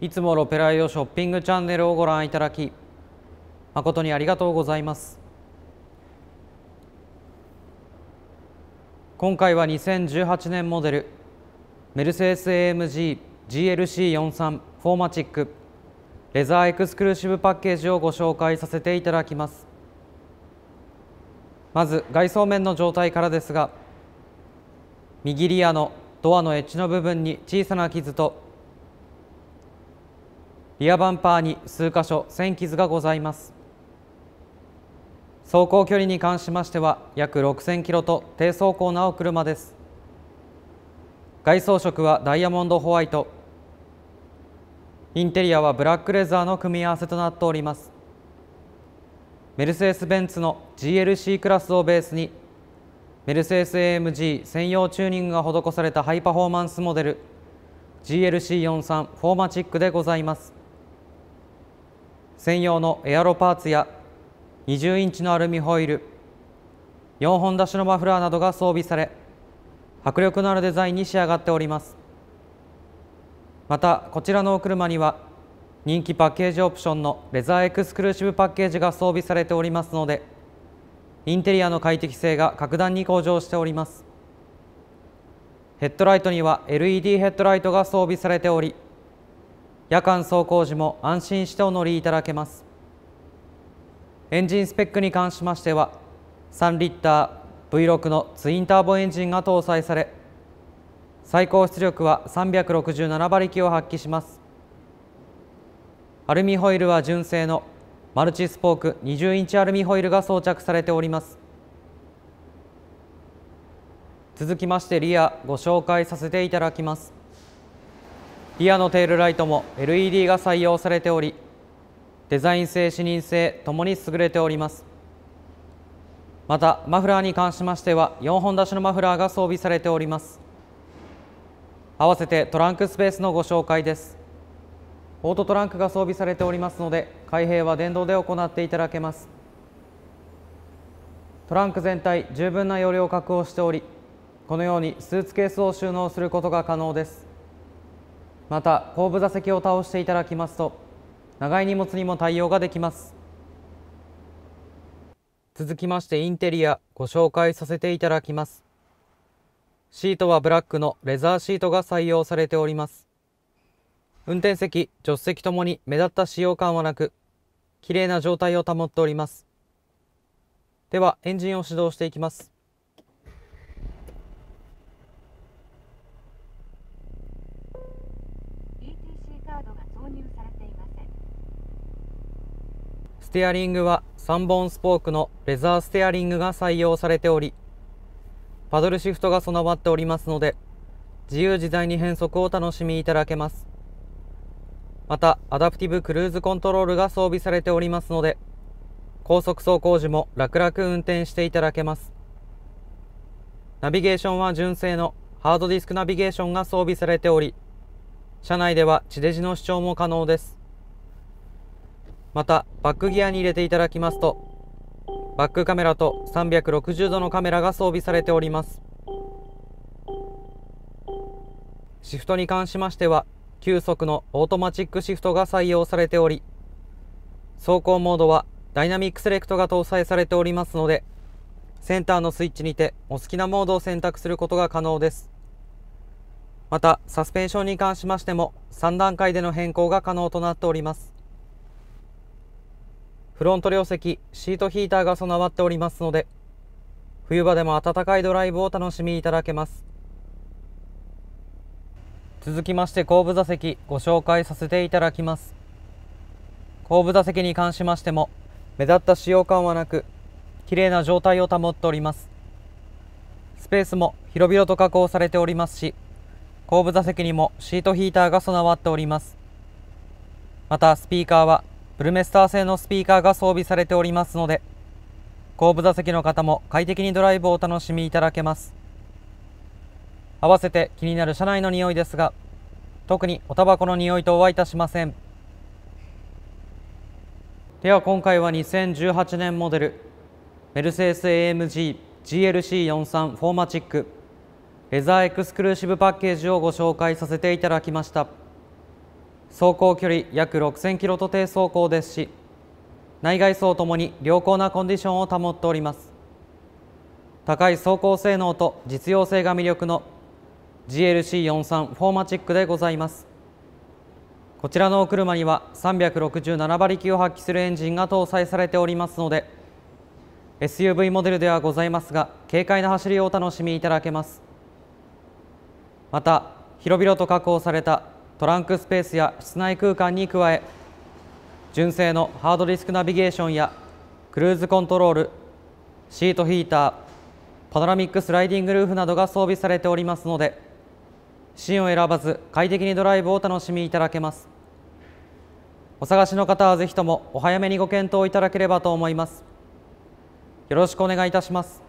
いつもロペライオショッピングチャンネルをご覧いただき誠にありがとうございます今回は2018年モデルメルセデス AMG GLC43 フォーマチックレザーエクスクルーシブパッケージをご紹介させていただきますまず外装面の状態からですが右リアのドアのエッジの部分に小さな傷とリアバンパーに数箇所線傷がございます走行距離に関しましては約6000キロと低走行なお車です外装色はダイヤモンドホワイトインテリアはブラックレザーの組み合わせとなっておりますメルセデス・ベンツの GLC クラスをベースにメルセデス AMG 専用チューニングが施されたハイパフォーマンスモデル GLC43 フォーマチックでございます専用のエアロパーツや20インチのアルミホイル4本出しのマフラーなどが装備され迫力のあるデザインに仕上がっておりますまたこちらのお車には人気パッケージオプションのレザーエクスクルーシブパッケージが装備されておりますのでインテリアの快適性が格段に向上しておりますヘッドライトには LED ヘッドライトが装備されており夜間走行時も安心してお乗りいただけますエンジンスペックに関しましては3リッター V6 のツインターボエンジンが搭載され最高出力は367馬力を発揮しますアルミホイルは純正のマルチスポーク20インチアルミホイルが装着されております続きましてリアご紹介させていただきますリアのテールライトも LED が採用されておりデザイン性視認性ともに優れておりますまたマフラーに関しましては4本出しのマフラーが装備されております合わせてトランクスペースのご紹介ですオートトランクが装備されておりますので開閉は電動で行っていただけますトランク全体十分な容量を確保しておりこのようにスーツケースを収納することが可能ですまた後部座席を倒していただきますと長い荷物にも対応ができます続きましてインテリアご紹介させていただきますシートはブラックのレザーシートが採用されております運転席助手席ともに目立った使用感はなく綺麗な状態を保っておりますではエンジンを始動していきますステアリングは3本スポークのレザーステアリングが採用されておりパドルシフトが備わっておりますので自由自在に変速を楽しみいただけますまたアダプティブクルーズコントロールが装備されておりますので高速走行時も楽々運転していただけますナビゲーションは純正のハードディスクナビゲーションが装備されており車内では地デジの視聴も可能ですまたバックギアに入れていただきますとバックカメラと360度のカメラが装備されておりますシフトに関しましては急速のオートマチックシフトが採用されており走行モードはダイナミックセレクトが搭載されておりますのでセンターのスイッチにてお好きなモードを選択することが可能ですまたサスペンションに関しましても3段階での変更が可能となっておりますフロント両席、シートヒーターが備わっておりますので、冬場でも暖かいドライブを楽しみいただけます。続きまして後部座席ご紹介させていただきます。後部座席に関しましても、目立った使用感はなく、綺麗な状態を保っております。スペースも広々と加工されておりますし、後部座席にもシートヒーターが備わっております。またスピーカーはブルメスター製のスピーカーが装備されておりますので後部座席の方も快適にドライブをお楽しみいただけます合わせて気になる車内の匂いですが特におタバコの匂いとはいたしませんでは今回は2018年モデルメルセデス AMG GLC43 フォーマチックレザーエクスクルーシブパッケージをご紹介させていただきました。走行距離約6000キロと低走行ですし内外装ともに良好なコンディションを保っております高い走行性能と実用性が魅力の GLC43 フォーマチックでございますこちらのお車には367馬力を発揮するエンジンが搭載されておりますので SUV モデルではございますが軽快な走りをお楽しみいただけますまた広々と加工されたトランクスペースや室内空間に加え純正のハードディスクナビゲーションやクルーズコントロールシートヒーターパノラミックスライディングルーフなどが装備されておりますので芯を選ばず快適にドライブをお楽しみいただけますお探しの方はぜひともお早めにご検討いただければと思いますよろしくお願いいたします